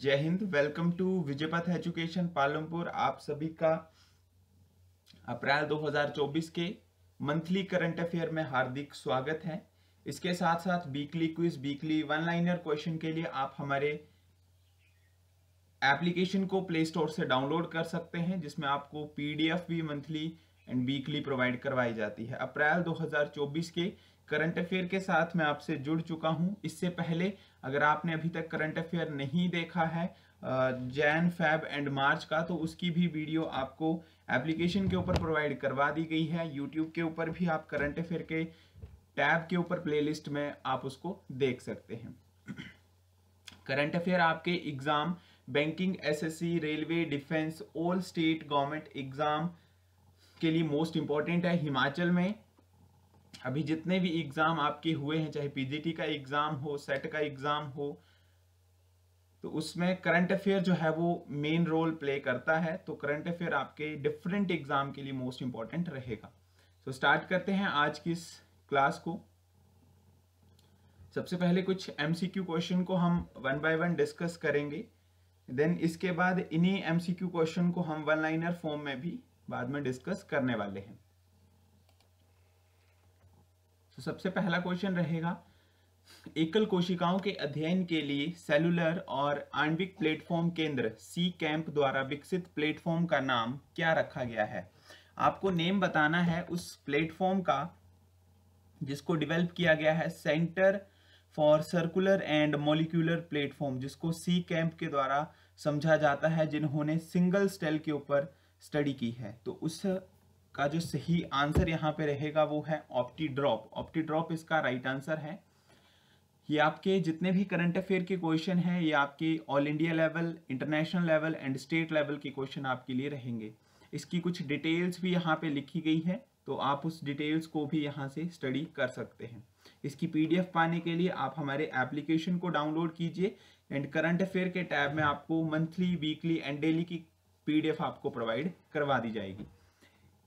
जय Hind welcome to Vijaypath education Palampur आप सभी का अप्रैल 2024 के मंथली करंट अफेयर में हार्दिक स्वागत है इसके साथ साथ weekly quiz weekly one liner question के लिए आप हमारे एप्लीकेशन को प्ले स्टोर से डाउनलोड कर सकते हैं जिसमें आपको पीडीएफ भी मंथली एंड वीकली प्रोवाइड करवाई जाती है अप्रैल 2024 के करंट अफेयर के साथ मैं आपसे जुड़ चुका हूं इससे पहले अगर आपने अभी तक करंट अफेयर नहीं देखा है जैन फैब एंड मार्च का तो उसकी भी वीडियो आपको एप्लीकेशन के ऊपर प्रोवाइड करवा दी गई है यूट्यूब के ऊपर भी आप करंट अफेयर के टैब के ऊपर प्लेलिस्ट में आप उसको देख सकते हैं करंट अफेयर आपके exam banking SSC railway defence all state government exam के लिए मोस्ट इंपॉर्टेंट है हिमाचल में अभी जितने भी एग्ज़ाम आपके हुए हैं चाहे पीजीटी का एग्ज़ाम हो सेट का एग्ज़ाम हो तो उसमें करंट अफेयर जो है वो मेन रोल प्ले करता है तो करंट अफेयर आपके डिफरेंट एग्ज़ाम के लिए मोस्ट इंपॉर्टेंट रहेगा तो स्टार्ट करते हैं आज की इस क्लास को सबसे पहले कुछ एमसीक्यू क्वेश्चन को हम वन बाय वन डिस्कस करेंगे देन इसके बाद इन्हीं एमसीक्यू क्वेश्चन को हम वन लाइनर फॉर्म में भी बाद में डिस्कस करने वाले हैं तो सबसे पहला क्वेश्चन रहेगा एकल कोशिकाओं के अध्ययन के लिए सेलुलर और आणविक प्लेटफॉर्म केंद्र सी कैंप द्वारा विकसित प्लेटफॉर्म का नाम क्या रखा गया है आपको नेम बताना है उस प्लेटफॉर्म का जिसको डेवलप किया गया है centre for circular and molecular platform जिसको सी कैंप के द्वारा समझा जाता है जिन्होंने सिंगल स्टेल के ऊपर स्टडी की है तो उस का जो सही आंसर यहाँ पे रहेगा वो है ऑप्टी ड्रॉप ऑप्टी ड्रॉप इसका राइट आंसर है ये आपके जितने भी करंट अफेयर के क्वेश्चन हैं ये आपके all India level international level and state level के क्वेश्चन आपके लिए रहेंगे इसकी कुछ डिटेल्स भी यहाँ पे लिखी गई है तो आप उस डिटेल्स को भी यहाँ से स्टडी कर सकते हैं इसकी पीडीएफ पाने के लिए आप हमारे एप्लीकेशन को डाउनलोड कीजिए एंड करंट अफेयर के टैब में आपको मंथली वीकली एंड डेली की पी आपको प्रोवाइड करवा दी जाएगी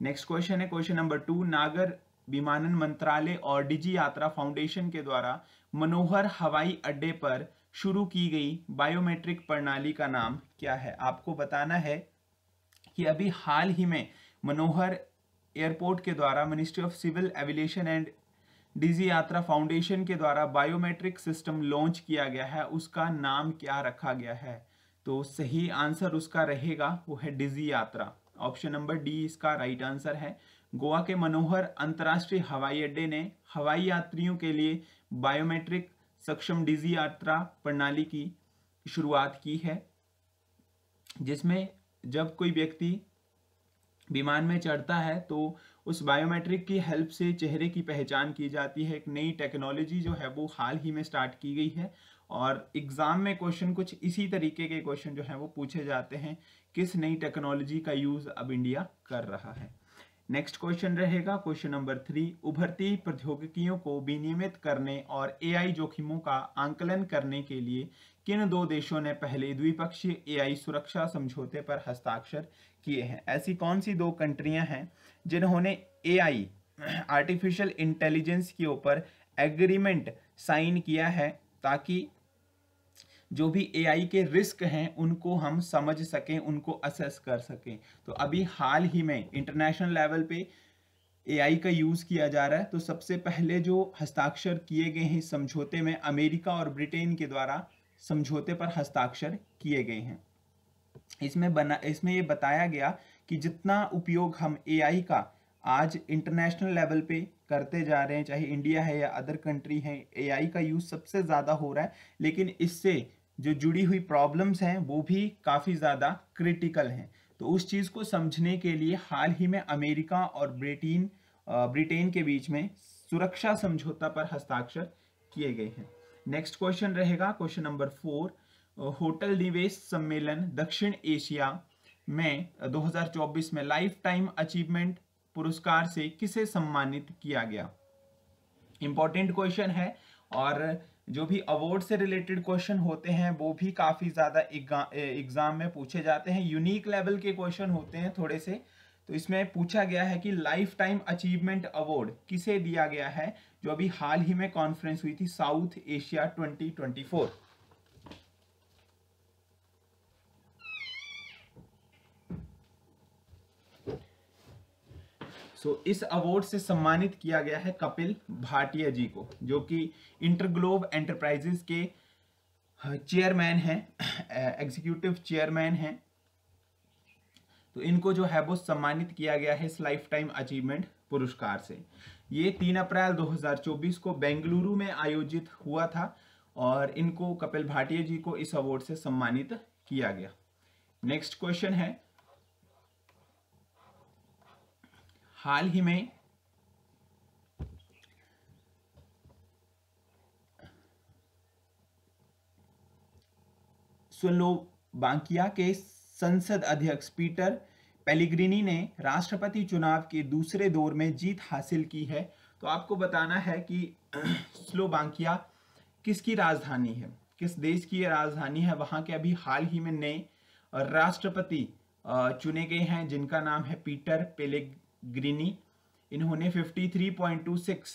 नेक्स्ट क्वेश्चन है क्वेश्चन नंबर टू नागर विमानन मंत्रालय और डिजी यात्रा फाउंडेशन के द्वारा मनोहर हवाई अड्डे पर शुरू की गई बायोमेट्रिक प्रणाली का नाम क्या है आपको बताना है कि अभी हाल ही में मनोहर एयरपोर्ट के द्वारा ministry of civil aviation and digi Yatra foundation के द्वारा बायोमेट्रिक सिस्टम लॉन्च किया गया है उसका नाम क्या रखा गया है तो सही आंसर उसका रहेगा वो है digi Yatra option number D इसका राइट आंसर है गोवा के मनोहर अंतर्राष्ट्रीय हवाई अड्डे ने हवाई यात्रियों के लिए बायोमेट्रिक सक्षम डिजी यात्रा प्रणाली की शुरुआत की है जिसमें जब कोई व्यक्ति विमान में चढ़ता है तो उस बायोमेट्रिक की हेल्प से चेहरे की पहचान की जाती है एक नई टेक्नोलॉजी जो है वो हाल ही में स्टार्ट की गई है और एग्ज़ाम में क्वेश्चन कुछ इसी तरीके के क्वेश्चन जो हैं वो पूछे जाते हैं किस नई टेक्नोलॉजी का यूज़ अब इंडिया कर रहा है नेक्स्ट क्वेश्चन रहेगा क्वेश्चन नंबर थ्री उभरती प्रौद्योगिकियों को विनियमित करने और एआई जोखिमों का आंकलन करने के लिए किन दो देशों ने पहले द्विपक्षीय एआई सुरक्षा समझौते पर हस्ताक्षर किए हैं ऐसी कौन सी दो कंट्रियां हैं जिन्होंने एआई आर्टिफिशियल इंटेलिजेंस के ऊपर एग्रीमेंट साइन किया है ताकि जो भी ए के रिस्क हैं उनको हम समझ सकें उनको असेस कर सकें तो अभी हाल ही में इंटरनेशनल लेवल पे ए का यूज़ किया जा रहा है तो सबसे पहले जो हस्ताक्षर किए गए हैं समझौते में अमेरिका और ब्रिटेन के द्वारा समझौते पर हस्ताक्षर किए गए हैं इसमें बना इसमें ये बताया गया कि जितना उपयोग हम ए का आज इंटरनेशनल लेवल पे करते जा रहे हैं चाहे इंडिया है या अदर कंट्री है एआई का यूज़ सबसे ज़्यादा हो रहा है लेकिन इससे जो जुड़ी हुई प्रॉब्लम्स हैं वो भी काफ़ी ज़्यादा क्रिटिकल हैं तो उस चीज़ को समझने के लिए हाल ही में अमेरिका और ब्रिटेन ब्रिटेन के बीच में सुरक्षा समझौता पर हस्ताक्षर किए गए हैं नेक्स्ट क्वेश्चन रहेगा क्वेश्चन नंबर फोर होटल निवेश सम्मेलन दक्षिण एशिया में 2024 में लाइफ टाइम अचीवमेंट पुरस्कार से किसे सम्मानित किया गया इंपॉर्टेंट क्वेश्चन है और जो भी अवार्ड से रिलेटेड क्वेश्चन होते हैं वो भी काफ़ी ज़्यादा एग्ज़ाम में पूछे जाते हैं यूनिक लेवल के क्वेश्चन होते हैं थोड़े से तो इसमें पूछा गया है कि लाइफ टाइम अचीवमेंट अवार्ड किसे दिया गया है जो अभी हाल ही में कॉन्फ्रेंस हुई थी साउथ एशिया 2024 सो इस अवार्ड से सम्मानित किया गया है कपिल भाटिया जी को जो कि इंटरग्लोब एंटरप्राइजेस के चेयरमैन हाँ, हैं एग्जीक्यूटिव चेयरमैन हैं तो इनको जो है वो सम्मानित किया गया है इस लाइफ टाइम अचीवमेंट पुरस्कार से ये तीन अप्रैल 2024 को बेंगलुरु में आयोजित हुआ था और इनको कपिल भाटिया जी को इस अवार्ड से सम्मानित किया गया नेक्स्ट क्वेश्चन है हाल ही में स्लोवाकिया के संसद अध्यक्ष पीटर पेलिग्रिनी ने राष्ट्रपति चुनाव के दूसरे दौर में जीत हासिल की है तो आपको बताना है कि स्लोबांकिया किसकी राजधानी है किस देश की राजधानी है वहां के अभी हाल ही में नए राष्ट्रपति चुने गए हैं जिनका नाम है पीटर पेलेग ग्रीनी इन्होंने 53.26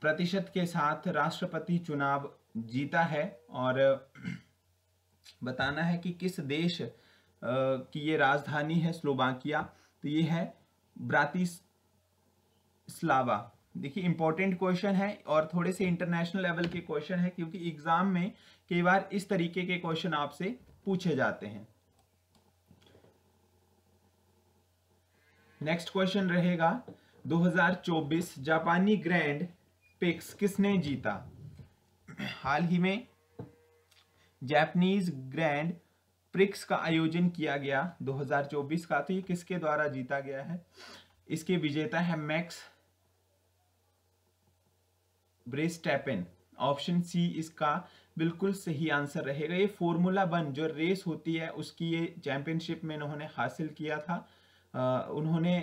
प्रतिशत के साथ राष्ट्रपति चुनाव जीता है और बताना है कि किस देश की ये राजधानी है स्लोवाकिया तो ये है ब्रातिस स्लावा देखिए इंपॉर्टेंट क्वेश्चन है और थोड़े से इंटरनेशनल लेवल के क्वेश्चन है क्योंकि एग्जाम में कई बार इस तरीके के क्वेश्चन आपसे पूछे जाते हैं नेक्स्ट क्वेश्चन रहेगा 2024 जापानी ग्रैंड पिक्स किसने जीता हाल ही में जापानीज ग्रैंड प्रिक्स का आयोजन किया गया 2024 का तो ये किसके द्वारा जीता गया है इसके विजेता है मैक्स ब्रेस्टेपेन ऑप्शन सी इसका बिल्कुल सही आंसर रहेगा ये फॉर्मूला वन जो रेस होती है उसकी ये चैंपियनशिप में इन्होंने हासिल किया था उन्होंने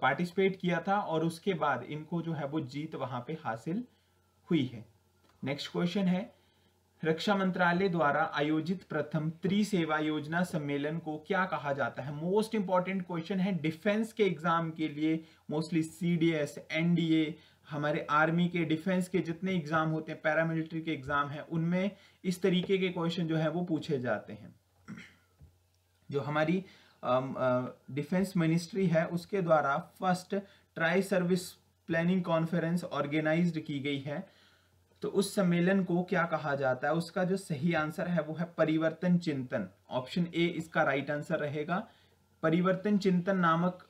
पार्टिसिपेट किया था और उसके बाद इनको जो है वो जीत वहां पे हासिल हुई है नेक्स्ट क्वेश्चन है रक्षा मंत्रालय द्वारा आयोजित प्रथम त्रिसेवा योजना सम्मेलन को क्या कहा जाता है मोस्ट इंपॉर्टेंट क्वेश्चन है डिफेंस के एग्जाम के लिए मोस्टली सीडीएस एनडीए हमारे आर्मी के डिफेंस के जितने एग्जाम होते हैं पैरामिलिट्री के एग्जाम हैं उनमें इस तरीके के क्वेश्चन जो है वो पूछे जाते हैं जो हमारी डिफेंस um, मिनिस्ट्री uh, है उसके द्वारा first tri service planning conference organized की गई है तो उस सम्मेलन को क्या कहा जाता है उसका जो सही आंसर है वो है परिवर्तन चिंतन ऑप्शन ए इसका राइट आंसर रहेगा परिवर्तन चिंतन नामक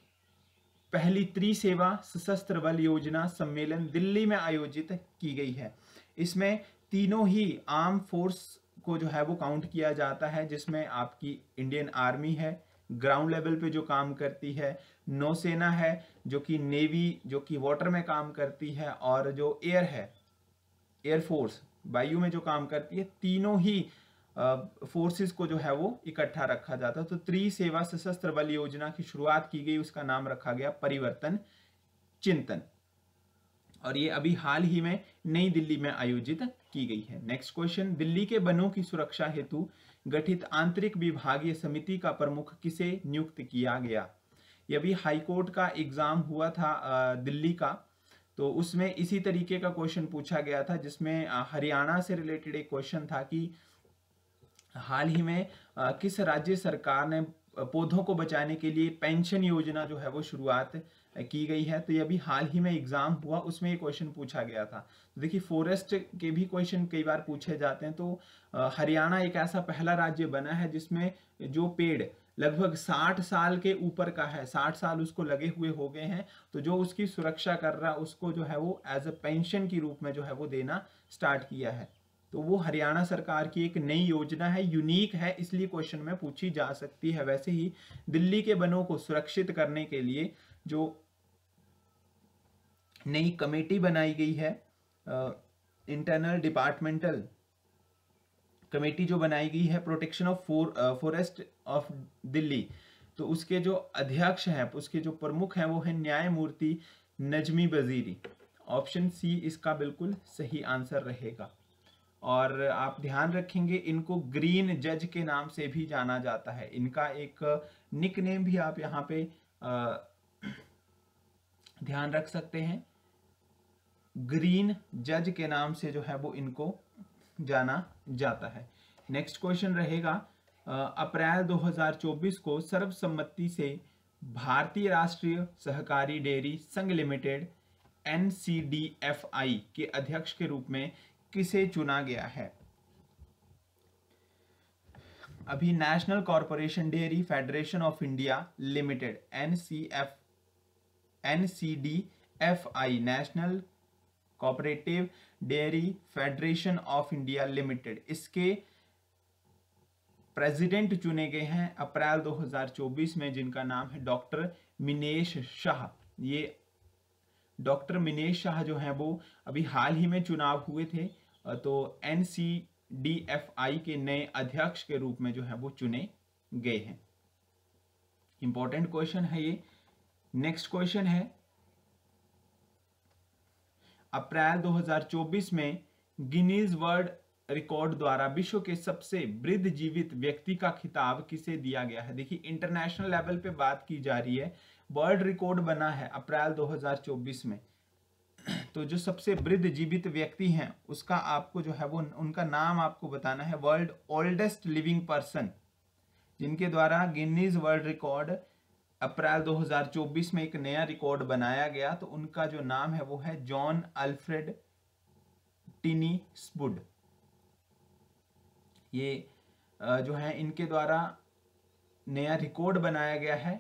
पहली त्रिसेवा सशस्त्र बल योजना सम्मेलन दिल्ली में आयोजित की गई है इसमें तीनों ही आर्म फोर्स को जो है वो काउंट किया जाता है जिसमें आपकी इंडियन आर्मी है ग्राउंड लेवल पे जो काम करती है नौसेना है जो कि नेवी जो कि वाटर में काम करती है और जो एयर है एयरफोर्स वायु में जो काम करती है तीनों ही फोर्सेस को जो है वो इकट्ठा रखा जाता है तो त्रि सेवा सशस्त्र बल योजना की शुरुआत की गई उसका नाम रखा गया परिवर्तन चिंतन और ये अभी हाल ही में नई दिल्ली में आयोजित की गई है नेक्स्ट क्वेश्चन दिल्ली के बनों की सुरक्षा हेतु गठित आंतरिक विभागीय समिति का प्रमुख किसे नियुक्त किया गया यह भी हाईकोर्ट का एग्जाम हुआ था दिल्ली का तो उसमें इसी तरीके का क्वेश्चन पूछा गया था जिसमें हरियाणा से रिलेटेड एक क्वेश्चन था कि हाल ही में किस राज्य सरकार ने पौधों को बचाने के लिए पेंशन योजना जो है वो शुरुआत की गई है तो ये अभी हाल ही में एग्जाम हुआ उसमें ये क्वेश्चन पूछा गया था तो देखिए फॉरेस्ट के भी क्वेश्चन कई बार पूछे जाते हैं तो हरियाणा एक ऐसा पहला राज्य बना है जिसमें जो पेड़ लगभग 60 साल के ऊपर का है 60 साल उसको लगे हुए हो गए हैं तो जो उसकी सुरक्षा कर रहा उसको जो है वो एज अ पेंशन के रूप में जो है वो देना स्टार्ट किया है तो वो हरियाणा सरकार की एक नई योजना है यूनिक है इसलिए क्वेश्चन में पूछी जा सकती है वैसे ही दिल्ली के वनों को सुरक्षित करने के लिए जो नई कमेटी बनाई गई है इंटरनल डिपार्टमेंटल कमेटी जो बनाई गई है protection of four forest of Delhi तो उसके जो अध्यक्ष हैं उसके जो प्रमुख हैं वो है न्यायमूर्ति नजमी बजीरी ऑप्शन सी इसका बिल्कुल सही आंसर रहेगा और आप ध्यान रखेंगे इनको ग्रीन जज के नाम से भी जाना जाता है इनका एक निक नेम भी आप यहाँ पे ध्यान रख सकते हैं ग्रीन जज के नाम से जो है वो इनको जाना जाता है नेक्स्ट क्वेश्चन रहेगा अप्रैल 2024 को सर्वसम्मति से भारतीय राष्ट्रीय सहकारी डेयरी संघ लिमिटेड एन के अध्यक्ष के रूप में किसे चुना गया है अभी national corporation dairy federation of India limited NCF C national cooperative dairy federation of India limited इसके प्रेसिडेंट चुने गए हैं अप्रैल 2024 में जिनका नाम है डॉक्टर मिनेश शाह ये डॉक्टर मिनेश शाह जो हैं वो अभी हाल ही में चुनाव हुए थे तो N C D F I के नए अध्यक्ष के रूप में जो है वो चुने गए हैं इंपॉर्टेंट क्वेश्चन है ये नेक्स्ट क्वेश्चन है अप्रैल 2024 में गिनीज वर्ल्ड रिकॉर्ड द्वारा विश्व के सबसे वृद्ध जीवित व्यक्ति का खिताब किसे दिया गया है देखिए इंटरनेशनल लेवल पे बात की जा रही है वर्ल्ड रिकॉर्ड बना है अप्रैल 2024 में तो जो सबसे वृद्ध जीवित व्यक्ति हैं उसका आपको जो है वो उनका नाम आपको बताना है वर्ल्ड ओल्डेस्ट लिविंग पर्सन जिनके द्वारा गिनीज वर्ल्ड रिकॉर्ड अप्रैल 2024 में एक नया रिकॉर्ड बनाया गया तो उनका जो नाम है वो है जॉन अल्फ्रेड टिनी स्पुड ये जो है इनके द्वारा नया रिकॉर्ड बनाया गया है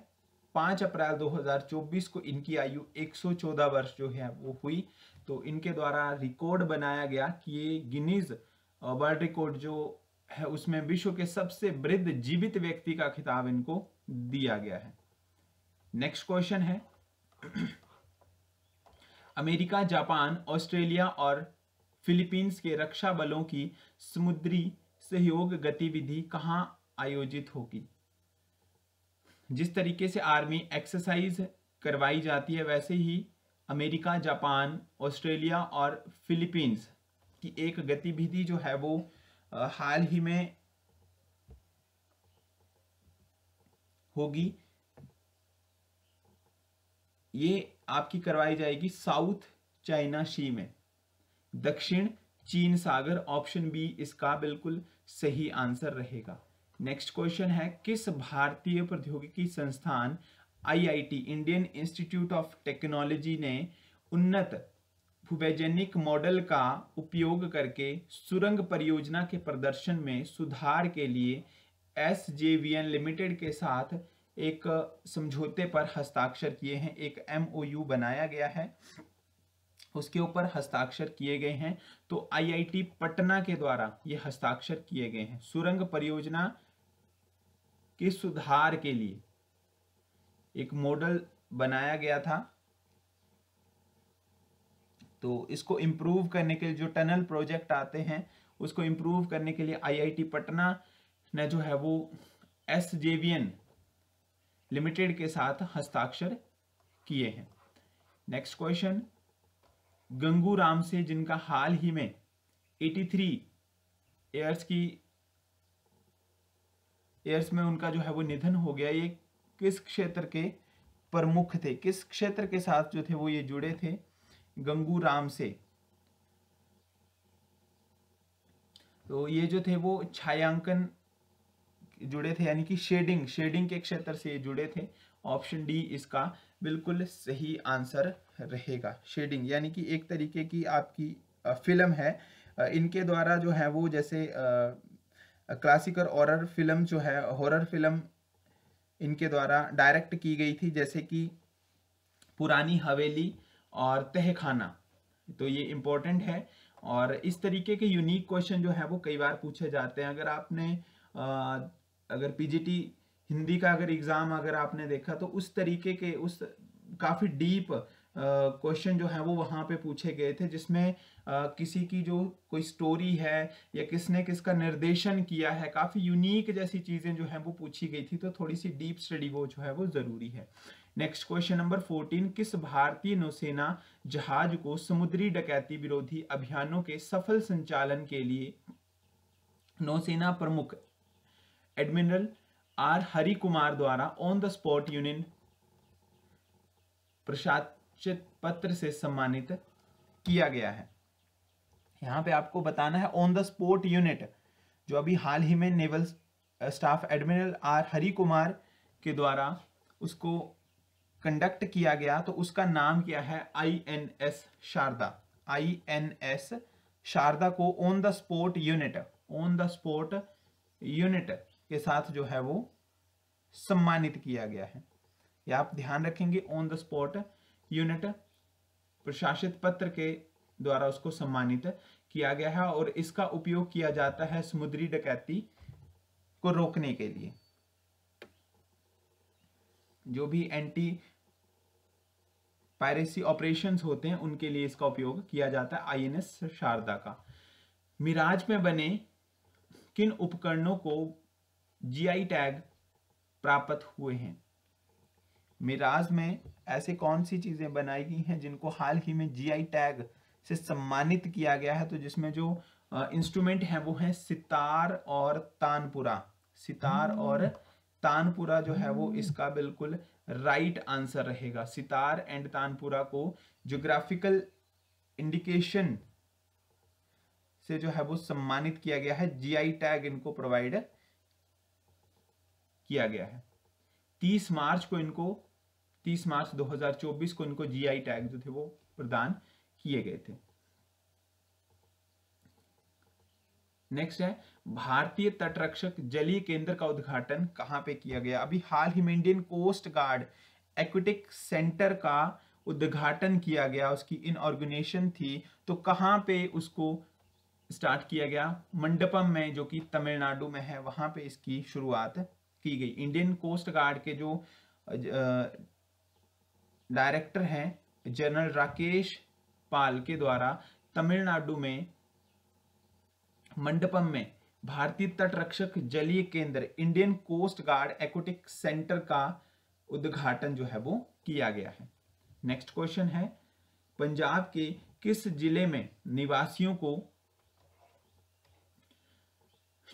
पाँच अप्रैल 2024 को इनकी आयु 114 वर्ष जो है वो हुई तो इनके द्वारा रिकॉर्ड बनाया गया कि ये गिनीज वर्ल्ड रिकॉर्ड जो है उसमें विश्व के सबसे वृद्ध जीवित व्यक्ति का खिताब इनको दिया गया है नेक्स्ट क्वेश्चन है अमेरिका जापान ऑस्ट्रेलिया और फिलीपींस के रक्षा बलों की समुद्री सहयोग गतिविधि कहाँ आयोजित होगी जिस तरीके से आर्मी एक्सरसाइज करवाई जाती है वैसे ही अमेरिका जापान ऑस्ट्रेलिया और फिलीपींस की एक गतिविधि जो है वो हाल ही में होगी ये आपकी करवाई जाएगी साउथ चाइना सी में दक्षिण चीन सागर ऑप्शन बी इसका बिल्कुल सही आंसर रहेगा नेक्स्ट क्वेश्चन है किस भारतीय प्रौद्योगिकी संस्थान IIT Indian institute of technology ने उन्नत भूवैज्ञानिक मॉडल का उपयोग करके सुरंग परियोजना के प्रदर्शन में सुधार के लिए एस लिमिटेड के साथ एक समझौते पर हस्ताक्षर किए हैं एक यू बनाया गया है उसके ऊपर हस्ताक्षर किए गए हैं तो आईआईटी पटना के द्वारा ये हस्ताक्षर किए गए हैं सुरंग परियोजना के सुधार के लिए एक मॉडल बनाया गया था तो इसको इम्प्रूव करने के लिए जो टनल प्रोजेक्ट आते हैं उसको इम्प्रूव करने के लिए आईआईटी पटना ने जो है वो एस जेवीएन लिमिटेड के साथ हस्ताक्षर किए हैं नेक्स्ट क्वेश्चन गंगू राम से जिनका हाल ही में 83 एयर्स की ईयर्स में उनका जो है वो निधन हो गया ये किस क्षेत्र के प्रमुख थे किस क्षेत्र के साथ जो थे वो ये जुड़े थे गंगू राम से तो ये जो थे वो छायांकन जुड़े थे यानी कि शेडिंग शेडिंग के क्षेत्र से ये जुड़े थे ऑप्शन डी इसका बिल्कुल सही आंसर रहेगा शेडिंग यानी कि एक तरीके की आपकी फिल्म है इनके द्वारा जो है वो जैसे क्लासिक और हॉरर फिल्म जो है हॉरर फिल्म इनके द्वारा डायरेक्ट की गई थी जैसे कि पुरानी हवेली और तहखाना तो ये इम्पोर्टेंट है और इस तरीके के यूनिक क्वेश्चन जो है वो कई बार पूछे जाते हैं अगर आपने आ, अगर पीजीटी हिंदी का अगर एग्ज़ाम अगर आपने देखा तो उस तरीके के उस काफ़ी डीप क्वेश्चन जो है वो वहाँ पे पूछे गए थे जिसमें किसी की जो कोई स्टोरी है या किसने किसका निर्देशन किया है काफ़ी यूनिक जैसी चीज़ें जो हैं वो पूछी गई थी तो थोड़ी सी डीप स्टडी वो जो है वो ज़रूरी है नेक्स्ट क्वेश्चन नंबर फोर्टीन किस भारतीय नौसेना जहाज को समुद्री डकैती विरोधी अभियानों के सफल संचालन के लिए नौसेना प्रमुख एडमिरल आर हरि कुमार द्वारा ऑन द स्पॉट यूनियन प्रशा प्रशस्त्य पत्र से सम्मानित किया गया है यहां पे आपको बताना है ऑन द स्पोर्ट यूनिट जो अभी हाल ही में naval staff admiral R Hari Kumar के द्वारा उसको कंडक्ट किया गया तो उसका नाम क्या है I N S Sharda I N S Sharda को on the sport unit on the sport unit के साथ जो है वो सम्मानित किया गया है या आप ध्यान रखेंगे ऑन द स्पॉट यूनिट प्रशासित पत्र के द्वारा उसको सम्मानित किया गया है और इसका उपयोग किया जाता है समुद्री डकैती को रोकने के लिए जो भी एंटी पायरेसी ऑपरेशंस होते हैं उनके लिए इसका उपयोग किया जाता है आईएनएस शारदा का मिराज में बने किन उपकरणों को जीआई टैग प्राप्त हुए हैं मिराज में ऐसे कौन सी चीज़ें बनाई गई हैं जिनको हाल ही में जीआई टैग से सम्मानित किया गया है तो जिसमें जो इंस्ट्रूमेंट है वो है सितार और तानपुरा सितार हम्म। और तानपुरा जो है वो इसका बिल्कुल राइट आंसर रहेगा सितार एंड तानपुरा को जोग्राफिकल इंडिकेशन से जो है वो सम्मानित किया गया है जीआई टैग इनको प्रोवाइड किया गया है 30 मार्च को इनको 30 मार्च 2024 को इनको जीआई टैग जो थे वो प्रदान किए गए थे नेक्स्ट है भारतीय तटरक्षक जलीय केंद्र का उद्घाटन कहां पे किया गया अभी हाल ही में Indian coast guard aquatic centre का उद्घाटन किया गया उसकी इन ऑर्गेनाइजेशन थी तो कहां पे उसको स्टार्ट किया गया मंडपम में जो कि तमिलनाडु में है वहां पे इसकी शुरुआत की गई इंडियन कोस्ट गार्ड के जो डायरेक्टर हैं जनरल राकेश पाल के द्वारा तमिलनाडु में मंडपम में भारतीय तटरक्षक जलीय केंद्र Indian coast guard aquatic centre का उद्घाटन जो है वो किया गया है नेक्स्ट क्वेश्चन है पंजाब के किस जिले में निवासियों को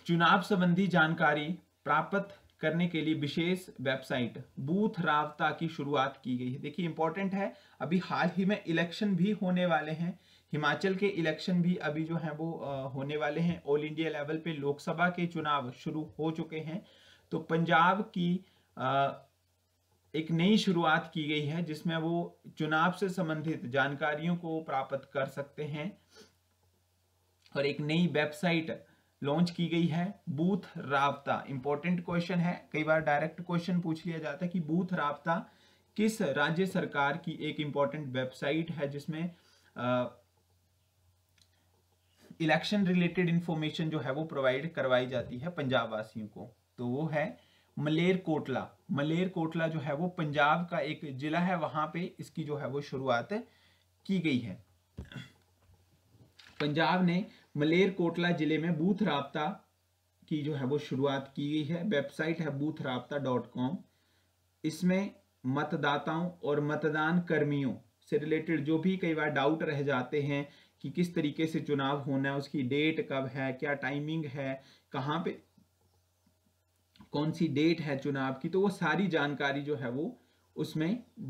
चुनाव संबंधी जानकारी प्राप्त करने के लिए विशेष वेबसाइट बूथ राबता की शुरुआत की गई है देखिए इंपॉर्टेंट है अभी हाल ही में इलेक्शन भी होने वाले हैं हिमाचल के इलेक्शन भी अभी जो है वो होने वाले हैं ऑल इंडिया लेवल पे लोकसभा के चुनाव शुरू हो चुके हैं तो पंजाब की एक नई शुरुआत की गई है जिसमें वो चुनाव से संबंधित जानकारियों को प्राप्त कर सकते हैं और एक नई वेबसाइट लॉन्च की गई है बूथ राबता इंपॉर्टेंट क्वेश्चन है कई बार डायरेक्ट क्वेश्चन पूछ लिया जाता है कि बूथ राबता किस राज्य सरकार की एक इंपॉर्टेंट वेबसाइट है जिसमें इलेक्शन रिलेटेड इंफॉर्मेशन जो है वो प्रोवाइड करवाई जाती है पंजाब वासियों को तो वो है मलेर कोटला मलेर कोटला जो है वो पंजाब का एक जिला है वहां पे इसकी जो है वो शुरुआत की गई है पंजाब ने मलेरकोटला जिले में बूथ राबता की जो है वो शुरुआत की गई है वेबसाइट है बूथ इसमें मतदाताओं और मतदान कर्मियों से रिलेटेड जो भी कई बार डाउट रह जाते हैं कि किस तरीके से चुनाव होना है उसकी डेट कब है क्या टाइमिंग है कहाँ पे कौन सी डेट है चुनाव की तो वो सारी जानकारी जो है वो उसमें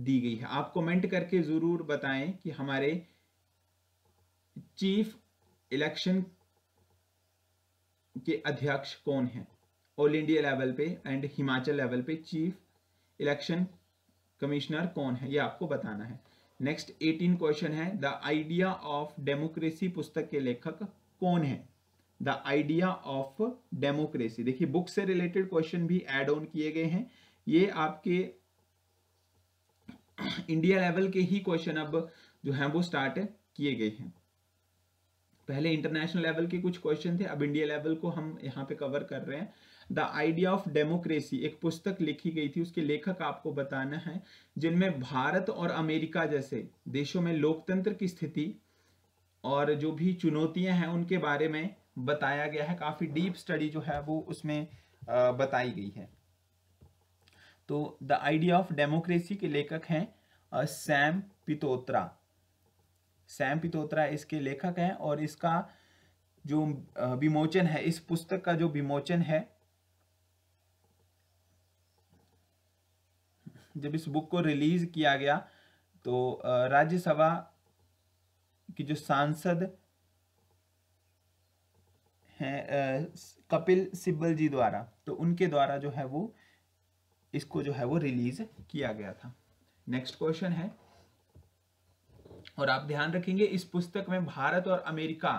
दी गई है आप कमेंट करके ज़रूर बताएं कि हमारे चीफ इलेक्शन के अध्यक्ष कौन है ऑल इंडिया लेवल पे एंड हिमाचल लेवल पे चीफ इलेक्शन कमिश्नर कौन है ये आपको बताना है नेक्स्ट 18 क्वेश्चन है द आइडिया ऑफ डेमोक्रेसी पुस्तक के लेखक कौन है द आइडिया ऑफ डेमोक्रेसी देखिए बुक से रिलेटेड क्वेश्चन भी एड ऑन किए गए हैं ये आपके इंडिया लेवल के ही क्वेश्चन अब जो हैं वो स्टार्ट किए गए हैं पहले इंटरनेशनल लेवल के कुछ क्वेश्चन थे अब इंडिया लेवल को हम यहाँ पे कवर कर रहे हैं द आइडिया ऑफ डेमोक्रेसी एक पुस्तक लिखी गई थी उसके लेखक आपको बताना है जिनमें भारत और अमेरिका जैसे देशों में लोकतंत्र की स्थिति और जो भी चुनौतियां हैं उनके बारे में बताया गया है काफ़ी डीप स्टडी जो है वो उसमें बताई गई है तो द आइडिया ऑफ डेमोक्रेसी के लेखक हैं सैम पितोत्रा सैम पितोत्रा इसके लेखक हैं और इसका जो विमोचन है इस पुस्तक का जो विमोचन है जब इस बुक को रिलीज किया गया तो राज्यसभा की जो सांसद हैं कपिल सिब्बल जी द्वारा तो उनके द्वारा जो है वो इसको जो है वो रिलीज किया गया था नेक्स्ट क्वेश्चन है और आप ध्यान रखेंगे इस पुस्तक में भारत और अमेरिका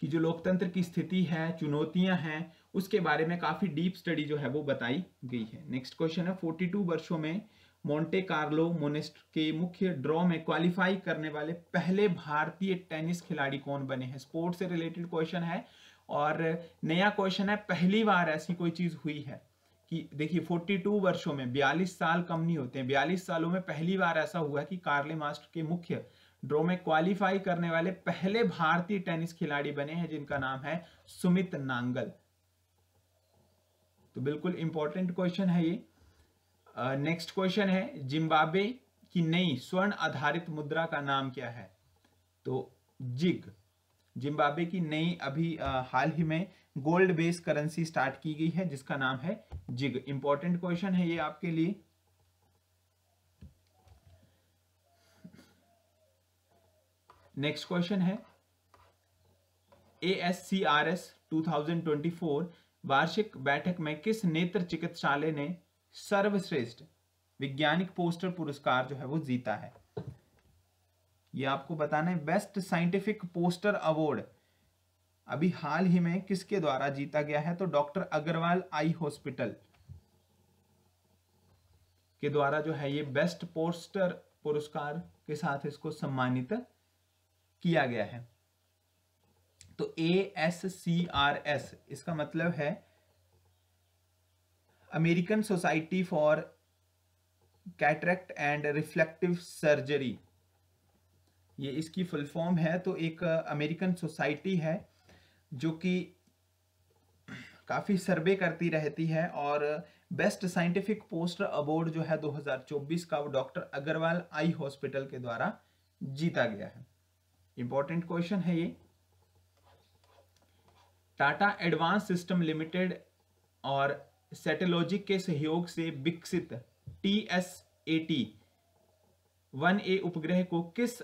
की जो लोकतंत्र की स्थिति है चुनौतियां हैं उसके बारे में काफी डीप स्टडी जो है वो बताई गई है नेक्स्ट क्वेश्चन है 42 वर्षों में मोंटे कार्लो मोनेस्ट के मुख्य ड्रॉ में क्वालिफाई करने वाले पहले भारतीय टेनिस खिलाड़ी कौन बने हैं स्पोर्ट्स से रिलेटेड क्वेश्चन है और नया क्वेश्चन है पहली बार ऐसी कोई चीज हुई है कि देखिए 42 वर्षों में 42 साल कम नहीं होते हैं 42 सालों में पहली बार ऐसा हुआ कि कार्ले मास्टर के मुख्य ड्रो में क्वालिफाई करने वाले पहले भारतीय टेनिस खिलाड़ी बने हैं जिनका नाम है सुमित नांगल तो बिल्कुल इंपॉर्टेंट क्वेश्चन है ये नेक्स्ट uh, क्वेश्चन है जिम्बाब्वे की नई स्वर्ण आधारित मुद्रा का नाम क्या है तो जिग जिम्बाब्वे की नई अभी uh, हाल ही में गोल्ड बेस्ड करेंसी स्टार्ट की गई है जिसका नाम है जिग इंपॉर्टेंट क्वेश्चन है ये आपके लिए नेक्स्ट क्वेश्चन है A S C R S two thousand twenty four वार्षिक बैठक में किस नेत्र चिकित्सालय ने सर्वश्रेष्ठ वैज्ञानिक पोस्टर पुरस्कार जो है वो जीता है ये आपको बताना है बेस्ट साइंटिफिक पोस्टर अवार्ड अभी हाल ही में किसके द्वारा जीता गया है तो डॉक्टर अग्रवाल आई हॉस्पिटल के द्वारा जो है ये बेस्ट पोस्टर पुरस्कार के साथ इसको सम्मानित किया गया है तो A S C R S इसका मतलब है American society for cataract and reflective surgery ये इसकी फुल फॉर्म है तो एक अमेरिकन सोसाइटी है जो कि काफ़ी सर्वे करती रहती है और बेस्ट साइंटिफिक पोस्टर अवार्ड जो है 2024 का वो डॉक्टर अग्रवाल आई हॉस्पिटल के द्वारा जीता गया है इंपॉर्टेंट क्वेश्चन है ये टाटा एडवांस सिस्टम लिमिटेड और सेटेलॉजिक के सहयोग से विकसित T S A T one A उपग्रह को किस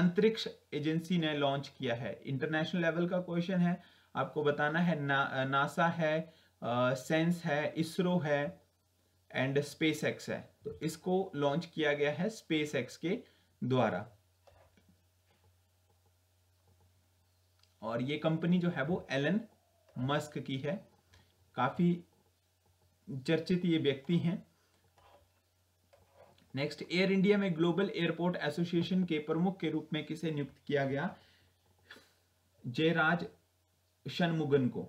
अंतरिक्ष एजेंसी ने लॉन्च किया है इंटरनेशनल लेवल का क्वेश्चन है आपको बताना है ना, नासा है आ, सेंस है इसरो है एंड स्पेस एक्स है तो इसको लॉन्च किया गया है स्पेस एक्स के द्वारा और ये कंपनी जो है वो एलन मस्क की है काफ़ी चर्चित ये व्यक्ति हैं नेक्स्ट एयर इंडिया में ग्लोबल एयरपोर्ट एसोसिएशन के प्रमुख के रूप में किसे नियुक्त किया गया जयराज शनमुगन को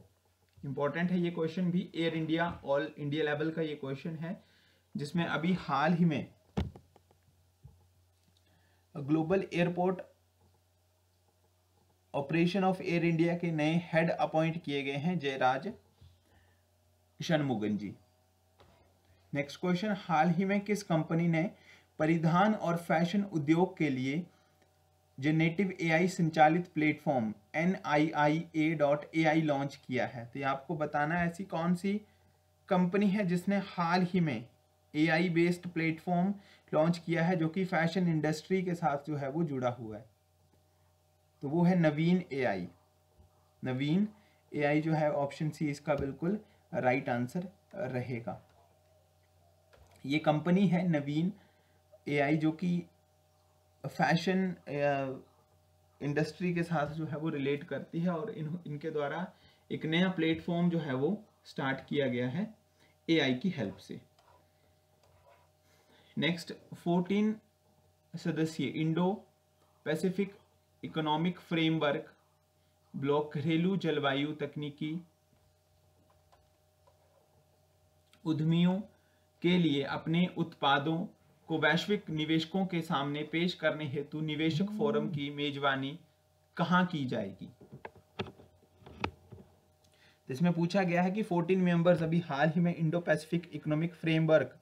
इंपॉर्टेंट है ये क्वेश्चन भी Air India all India level का ये क्वेश्चन है जिसमें अभी हाल ही में global airport operation of Air India के नए हेड अपॉइंट किए गए हैं जयराज शनमुगन जी नेक्स्ट क्वेश्चन हाल ही में किस कंपनी ने परिधान और फैशन उद्योग के लिए जेनेटिव एआई संचालित platform N I I A dot A I launch किया है तो ये आपको बताना है ऐसी कौन सी कंपनी है जिसने हाल ही में एआई बेस्ड प्लेटफॉर्म लॉन्च किया है जो कि फैशन इंडस्ट्री के साथ जो है वो जुड़ा हुआ है तो वो है नवीन एआई नवीन एआई जो है ऑप्शन सी इसका बिल्कुल राइट आंसर रहेगा ये कंपनी है नवीन एआई जो कि फैशन इंडस्ट्री के साथ जो है वो रिलेट करती है और इन इनके द्वारा एक नया प्लेटफॉर्म जो है वो स्टार्ट किया गया है एआई की हेल्प से नेक्स्ट फोर्टीन सदस्यीय Indo Pacific economic framework block घरेलू जलवायु तकनीकी उद्यमियों के लिए अपने उत्पादों को वैश्विक निवेशकों के सामने पेश करने हेतु निवेशक फोरम की मेजबानी कहा की जाएगी तो इसमें पूछा गया है कि 14 मेंबर्स अभी हाल ही में इंडो पैसिफिक इकोनॉमिक फ्रेमवर्क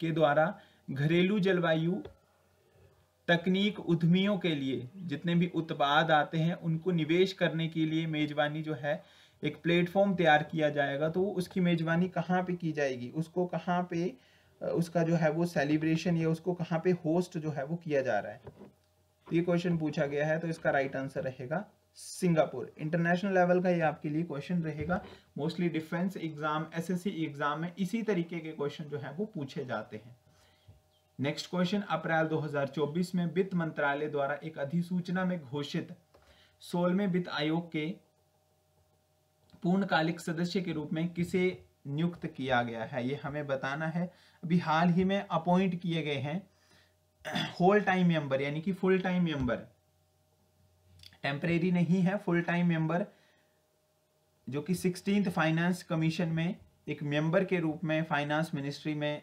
के द्वारा घरेलू जलवायु तकनीक उद्यमियों के लिए जितने भी उत्पाद आते हैं उनको निवेश करने के लिए मेजबानी जो है एक प्लेटफॉर्म तैयार किया जाएगा तो उसकी मेजबानी कहाँ पे की जाएगी उसको कहाँ पे उसका जो है वो सेलिब्रेशन या उसको कहाँ पे होस्ट जो है वो किया जा रहा है तो ये क्वेश्चन पूछा गया है तो इसका राइट आंसर रहेगा सिंगापुर इंटरनेशनल लेवल का ये आपके लिए क्वेश्चन रहेगा mostly defence exam S exam में इसी तरीके के क्वेश्चन जो है वो पूछे जाते हैं नेक्स्ट क्वेश्चन अप्रैल 2024 में वित्त मंत्रालय द्वारा एक अधिसूचना में घोषित सोलहवें वित्त आयोग के पूर्णकालिक सदस्य के रूप में किसे नियुक्त किया गया है ये हमें बताना है अभी हाल ही में अपॉइंट किए गए हैं होल टाइम मेंबर यानी कि फुल टाइम मेंबर टेम्परेरी नहीं है फुल टाइम मेंबर जो कि सिक्सटींथ फाइनेंस कमीशन में एक मेंबर के रूप में फाइनेंस मिनिस्ट्री में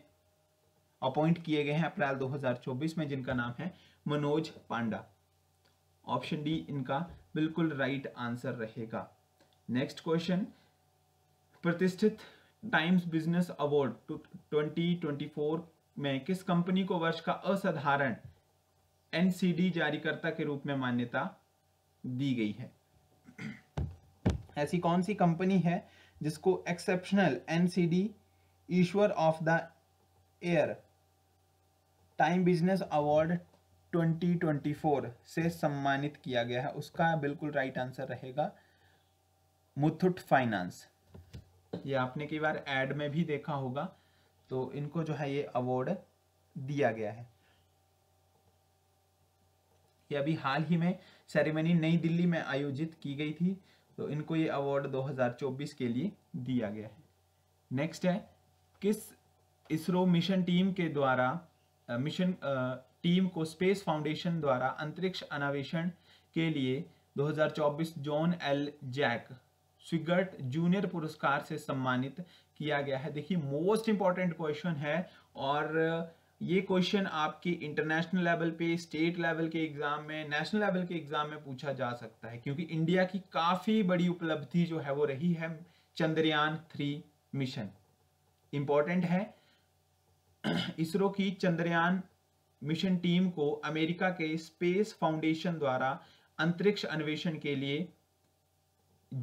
अपॉइंट किए गए हैं अप्रैल 2024 में जिनका नाम है मनोज पांडा ऑप्शन डी इनका बिल्कुल राइट आंसर रहेगा नेक्स्ट क्वेश्चन प्रतिष्ठित टाइम्स बिजनेस अवार्ड 2024 में किस कंपनी को वर्ष का असाधारण एनसीडी जारीकर्ता के रूप में मान्यता दी गई है ऐसी कौन सी कंपनी है जिसको exceptional NCD issuer of the year time business award 2024 से सम्मानित किया गया है उसका बिल्कुल राइट आंसर रहेगा मुथुट फाइनेंस ये आपने कई बार एड में भी देखा होगा तो इनको जो है ये अवार्ड दिया गया है ये अभी हाल ही में सेरेमनी नई दिल्ली में आयोजित की गई थी तो इनको ये अवार्ड 2024 के लिए दिया गया है नेक्स्ट है किस इसरो मिशन टीम के द्वारा मिशन टीम को स्पेस फाउंडेशन द्वारा अंतरिक्ष अनावेशन के लिए 2024 John L Jack Swigert junior पुरस्कार से सम्मानित किया गया है देखिए मोस्ट इंपॉर्टेंट क्वेश्चन है और ये क्वेश्चन आपके इंटरनेशनल लेवल पे स्टेट लेवल के एग्जाम में नेशनल लेवल के एग्जाम में पूछा जा सकता है क्योंकि इंडिया की काफी बड़ी उपलब्धि जो है वो रही है चंद्रयान थ्री मिशन इंपॉर्टेंट है इसरो की चंद्रयान मिशन टीम को अमेरिका के स्पेस फाउंडेशन द्वारा अंतरिक्ष अन्वेषण के लिए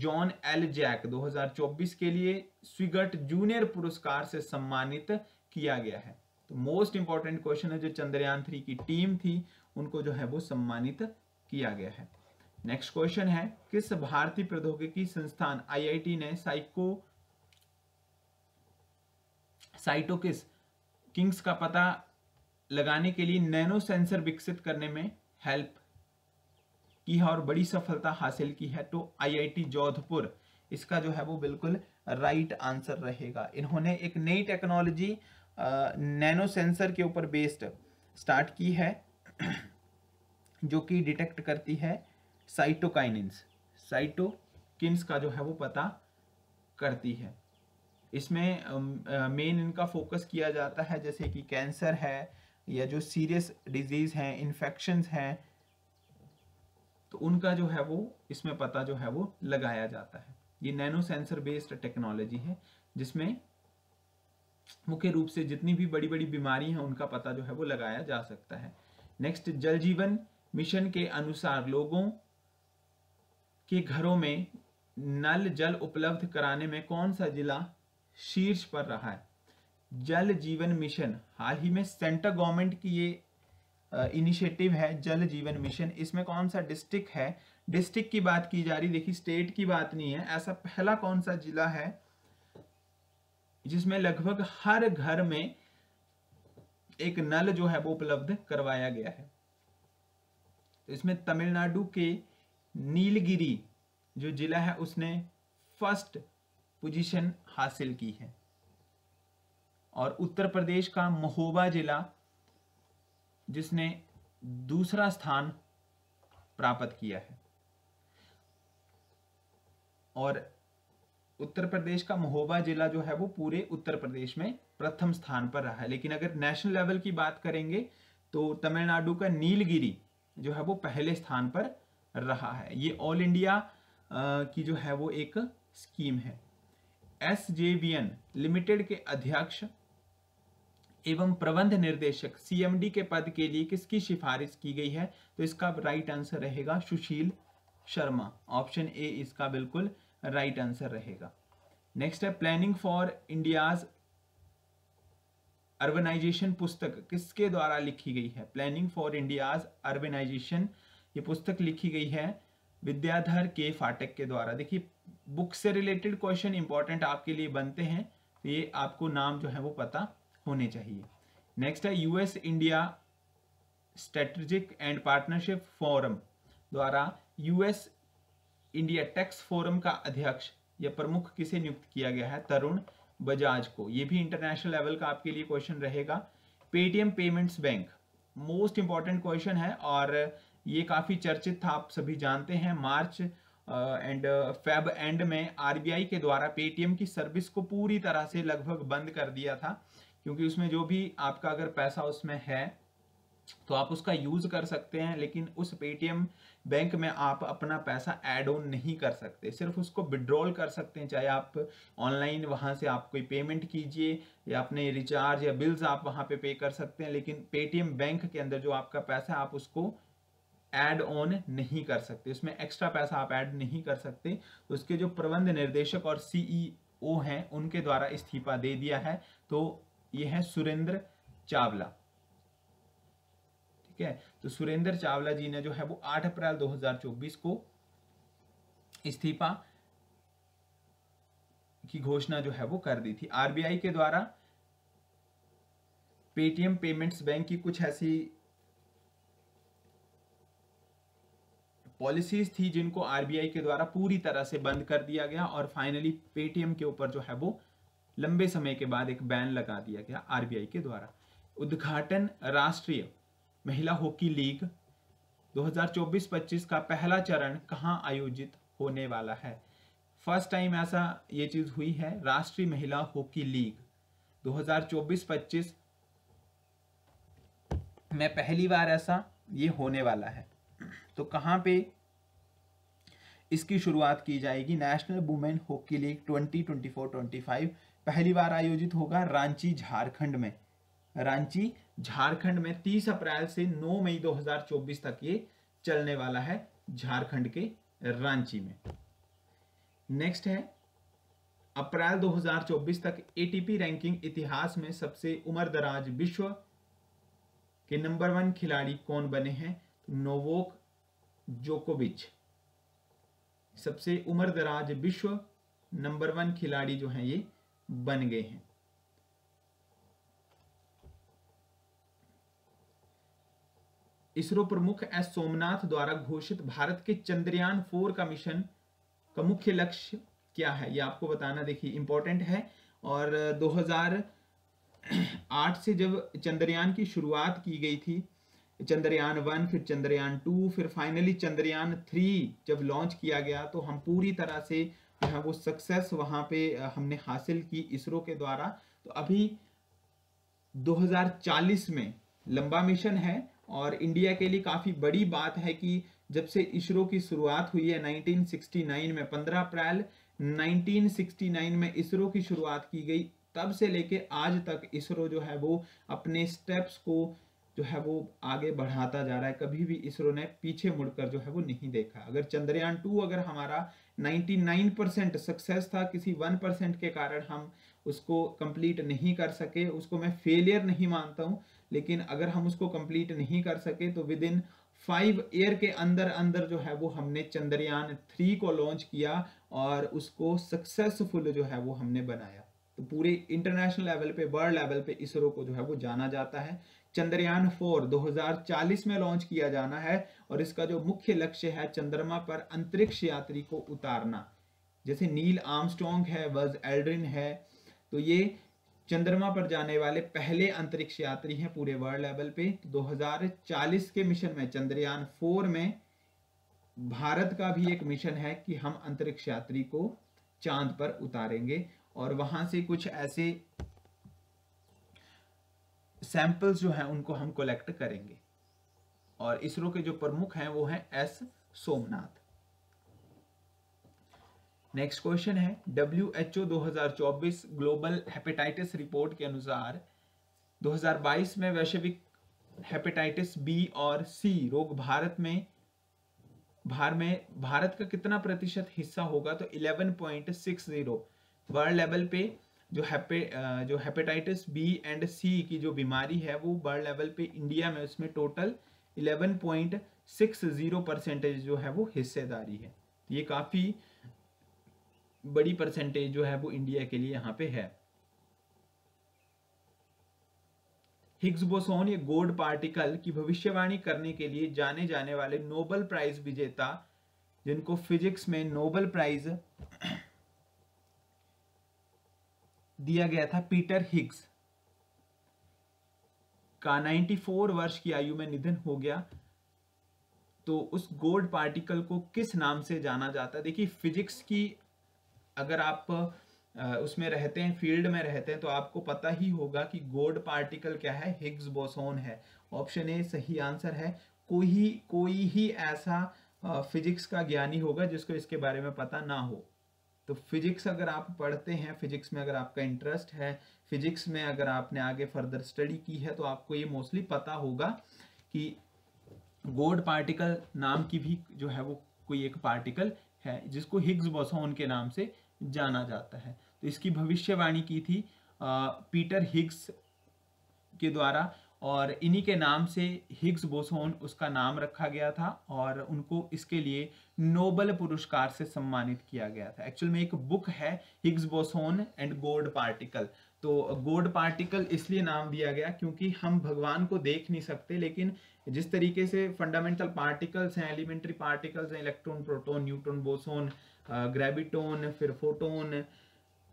जॉन एल जैक 2024 के लिए स्विगट जूनियर पुरस्कार से सम्मानित किया गया है तो मोस्ट इंपॉर्टेंट क्वेश्चन है जो चंद्रयान थ्री की टीम थी उनको जो है वो सम्मानित किया गया है नेक्स्ट क्वेश्चन है किस भारतीय प्रौद्योगिकी संस्थान आईआईटी ने साइको साइटोकिस किंग्स का पता लगाने के लिए नैनो सेंसर विकसित करने में हेल्प की है और बड़ी सफलता हासिल की है तो आईआईटी जोधपुर इसका जो है वो बिल्कुल राइट आंसर रहेगा इन्होंने एक नई टेक्नोलॉजी नैनो सेंसर के ऊपर बेस्ड स्टार्ट की है जो कि डिटेक्ट करती है साइटोकाइनिन्स साइटोकिन्स का जो है वो पता करती है इसमें मेन इनका फोकस किया जाता है जैसे कि कैंसर है या जो सीरियस डिजीज हैं इन्फेक्शन हैं तो उनका जो है वो इसमें पता जो है वो लगाया जाता है ये नैनो सेंसर बेस्ड टेक्नोलॉजी है जिसमें मुख्य रूप से जितनी भी बड़ी बड़ी बीमारी हैं उनका पता जो है वो लगाया जा सकता है नेक्स्ट जल जीवन मिशन के अनुसार लोगों के घरों में नल जल उपलब्ध कराने में कौन सा जिला शीर्ष पर रहा है जल जीवन मिशन हाल ही में सेंट्रल गवर्नमेंट की ये इनिशिएटिव है जल जीवन मिशन इसमें कौन सा डिस्ट्रिक्ट है डिस्ट्रिक्ट की बात की जा रही देखिए स्टेट की बात नहीं है ऐसा पहला कौन सा जिला है जिसमें लगभग हर घर में एक नल जो है वो उपलब्ध करवाया गया है तो इसमें तमिलनाडु के नीलगिरी जो जिला है उसने फर्स्ट पोजीशन हासिल की है और उत्तर प्रदेश का महोबा जिला जिसने दूसरा स्थान प्राप्त किया है और उत्तर प्रदेश का महोबा जिला जो है वो पूरे उत्तर प्रदेश में प्रथम स्थान पर रहा है लेकिन अगर नेशनल लेवल की बात करेंगे तो तमिलनाडु का नीलगिरी जो है वो पहले स्थान पर रहा है ये ऑल इंडिया की जो है वो एक स्कीम है एस लिमिटेड के अध्यक्ष एवं प्रबंध निर्देशक सीएमडी के पद के लिए किसकी सिफारिश की गई है तो इसका राइट आंसर रहेगा सुशील शर्मा ऑप्शन ए इसका बिल्कुल राइट आंसर रहेगा नेक्स्ट है प्लानिंग फॉर इंडियाज अर्बनाइजेशन पुस्तक किसके द्वारा लिखी गई है प्लानिंग फॉर इंडियाज अर्बेनाइजेशन ये पुस्तक लिखी गई है विद्याधर के फाटक के द्वारा देखिए बुक से रिलेटेड क्वेश्चन इंपॉर्टेंट आपके लिए बनते हैं तो ये आपको नाम जो है वो पता होने चाहिए नेक्स्ट है US India strategic and partnership forum द्वारा यूएस इंडिया टैक्स फोरम का अध्यक्ष या प्रमुख किसे नियुक्त किया गया है तरुण बजाज को ये भी इंटरनेशनल लेवल का आपके लिए क्वेश्चन रहेगा Paytm payments bank most important question है और ये काफ़ी चर्चित था आप सभी जानते हैं मार्च एंड फेब एंड में आरबीआई के द्वारा पेटीएम की सर्विस को पूरी तरह से लगभग बंद कर दिया था क्योंकि उसमें जो भी आपका अगर पैसा उसमें है तो आप उसका यूज कर सकते हैं लेकिन उस पेटीएम बैंक में आप अपना पैसा एड ऑन नहीं कर सकते सिर्फ उसको विड्रॉल कर सकते हैं चाहे आप ऑनलाइन वहां से आप कोई पेमेंट कीजिए या अपने रिचार्ज या बिल्स आप वहां पे पे कर सकते हैं लेकिन पेटीएम बैंक के अंदर जो आपका पैसा है आप उसको एड ऑन नहीं कर सकते उसमें एक्स्ट्रा पैसा आप ऐड नहीं कर सकते तो उसके जो प्रबंध निर्देशक और सीईओ e हैं उनके द्वारा इस्तीफा दे दिया है तो ये है सुरेंद्र चावला ठीक है तो सुरेंद्र चावला जी ने जो है वो 8 अप्रैल 2024 को इस्तीफा की घोषणा जो है वो कर दी थी आरबीआई के द्वारा पेटीएम पेमेंट्स बैंक की कुछ ऐसी पॉलिसीज थी जिनको आरबीआई के द्वारा पूरी तरह से बंद कर दिया गया और फाइनली पेटीएम के ऊपर जो है वो लंबे समय के बाद एक बैन लगा दिया गया आरबीआई के द्वारा उद्घाटन राष्ट्रीय महिला हॉकी लीग 2024-25 का पहला चरण कहाँ आयोजित होने वाला है फर्स्ट टाइम ऐसा ये चीज़ हुई है राष्ट्रीय महिला हॉकी लीग 2024-25 में पहली बार ऐसा ये होने वाला है तो कहाँ पे इसकी शुरुआत की जाएगी नेशनल वुमेन हॉकी लीग 2024-25 पहली बार आयोजित होगा रांची झारखंड में रांची झारखंड में 30 अप्रैल से 9 मई 2024 तक ये चलने वाला है झारखंड के रांची में नेक्स्ट है अप्रैल 2024 तक एटीपी रैंकिंग इतिहास में सबसे उम्र दराज विश्व के नंबर वन खिलाड़ी कौन बने हैं नोवोक जोकोविच सबसे उम्र दराज विश्व नंबर वन खिलाड़ी जो हैं ये बन गए हैं इसरो प्रमुख एस सोमनाथ द्वारा घोषित भारत के चंद्रयान फोर का मिशन का मुख्य लक्ष्य क्या है ये आपको बताना देखिए इंपॉर्टेंट है और 2008 से जब चंद्रयान की शुरुआत की गई थी चंद्रयान वन फिर चंद्रयान टू फिर फाइनली चंद्रयान थ्री जब लॉन्च किया गया तो हम पूरी तरह से यहाँ वो सक्सेस वहाँ पे हमने हासिल की इसरो के द्वारा तो अभी 2040 में लंबा मिशन है और इंडिया के लिए काफ़ी बड़ी बात है कि जब से इसरो की शुरुआत हुई है 1969 में 15 अप्रैल 1969 में इसरो की शुरुआत की गई तब से लेके आज तक इसरो जो है वो अपने स्टेप्स को जो है वो आगे बढ़ाता जा रहा है कभी भी इसरो ने पीछे मुड़कर जो है वो नहीं देखा अगर चंद्रयान टू अगर हमारा 99 परसेंट सक्सेस था किसी 1% परसेंट के कारण हम उसको कंप्लीट नहीं कर सके उसको मैं फेलियर नहीं मानता हूँ लेकिन अगर हम उसको कंप्लीट नहीं कर सके तो विद इन फाइव ईयर के अंदर अंदर जो है वो हमने चंद्रयान थ्री को लॉन्च किया और उसको सक्सेसफुल जो है वो हमने बनाया तो पूरे इंटरनेशनल लेवल पे वर्ल्ड लेवल पे इसरो को जो है वो जाना जाता है चंद्रयान फोर 2040 में लॉन्च किया जाना है और इसका जो मुख्य लक्ष्य है चंद्रमा पर अंतरिक्ष यात्री को उतारना जैसे नील आर्मस्ट्रॉन्ग है वज एल्ड्रिन है तो ये चंद्रमा पर जाने वाले पहले अंतरिक्ष यात्री हैं पूरे वर्ल्ड लेवल पे तो 2040 के मिशन में चंद्रयान फोर में भारत का भी एक मिशन है कि हम अंतरिक्ष यात्री को चांद पर उतारेंगे और वहां से कुछ ऐसे सैंपल्स जो हैं उनको हम कलेक्ट करेंगे और इसरो के जो प्रमुख हैं वो हैं एस सोमनाथ नेक्स्ट क्वेश्चन है डब्ल्यू एच ओ दो हजार ग्लोबल हेपेटाइटिस रिपोर्ट के अनुसार 2022 में वैश्विक हेपेटाइटिस बी और सी रोग भारत में भार में भारत का कितना प्रतिशत हिस्सा होगा तो 11.60 वर्ल्ड लेवल पे जो हैपे जो हेपेटाइटिस बी एंड सी की जो बीमारी है वो वर्ल्ड लेवल पे इंडिया में उसमें टोटल 11.60 परसेंटेज जो है वो हिस्सेदारी है तो ये काफ़ी बड़ी परसेंटेज जो है वो इंडिया के लिए यहाँ पे है हिग्स बोसोन ये गोल्ड पार्टिकल की भविष्यवाणी करने के लिए जाने जाने वाले नोबल प्राइज विजेता जिनको फिजिक्स में नोबल प्राइज दिया गया था पीटर हिग्स का 94 वर्ष की आयु में निधन हो गया तो उस गोल्ड पार्टिकल को किस नाम से जाना जाता है देखिए फिजिक्स की अगर आप उसमें रहते हैं फील्ड में रहते हैं तो आपको पता ही होगा कि गोल्ड पार्टिकल क्या है हिग्स बोसोन है ऑप्शन ए सही आंसर है कोई कोई ही ऐसा फिजिक्स का ज्ञानी होगा जिसको इसके बारे में पता ना हो तो फिजिक्स अगर आप पढ़ते हैं फिजिक्स में अगर आपका इंटरेस्ट है फिजिक्स में अगर आपने आगे फर्दर स्टडी की है तो आपको ये मोस्टली पता होगा कि गोड पार्टिकल नाम की भी जो है वो कोई एक पार्टिकल है जिसको हिग्स बोसोन के नाम से जाना जाता है तो इसकी भविष्यवाणी की थी आ, पीटर हिग्स के द्वारा और इन्हीं के नाम से हिग्स बोसोन उसका नाम रखा गया था और उनको इसके लिए नोबल पुरस्कार से सम्मानित किया गया था एक्चुअल में एक बुक है Higgs boson and god particle तो गोड पार्टिकल इसलिए नाम दिया गया क्योंकि हम भगवान को देख नहीं सकते लेकिन जिस तरीके से फंडामेंटल पार्टिकल्स हैं एलिमेंट्री पार्टिकल्स हैं electron proton neutron boson graviton फिर फोटोन